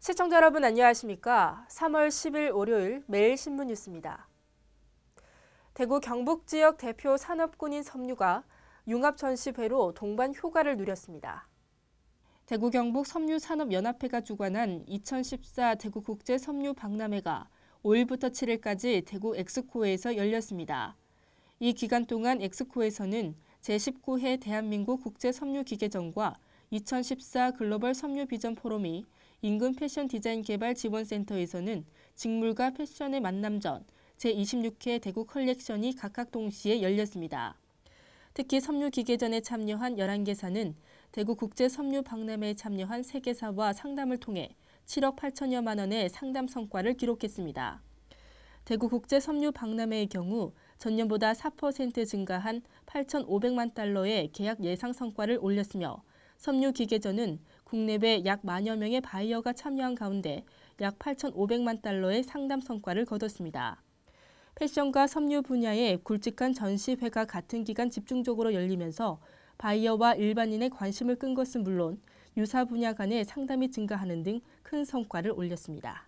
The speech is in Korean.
시청자 여러분 안녕하십니까? 3월 10일 월요일 매일신문 뉴스입니다. 대구 경북 지역 대표 산업군인 섬유가 융합전시 회로 동반 효과를 누렸습니다. 대구 경북 섬유산업연합회가 주관한 2014 대구 국제 섬유 박람회가 5일부터 7일까지 대구 엑스코에서 열렸습니다. 이 기간 동안 엑스코에서는 제19회 대한민국 국제섬유기계전과 2014 글로벌 섬유 비전 포럼이 인근 패션 디자인 개발 지원센터에서는 직물과 패션의 만남전 제26회 대구 컬렉션이 각각 동시에 열렸습니다. 특히 섬유기계전에 참여한 11개사는 대구 국제 섬유 박람회에 참여한 3개사와 상담을 통해 7억 8천여만 원의 상담 성과를 기록했습니다. 대구 국제 섬유 박람회의 경우 전년보다 4% 증가한 8,500만 달러의 계약 예상 성과를 올렸으며 섬유기계전은 국내외 약 만여 명의 바이어가 참여한 가운데 약 8,500만 달러의 상담 성과를 거뒀습니다. 패션과 섬유 분야의 굵직한 전시회가 같은 기간 집중적으로 열리면서 바이어와 일반인의 관심을 끈 것은 물론 유사 분야 간의 상담이 증가하는 등 큰 성과를 올렸습니다.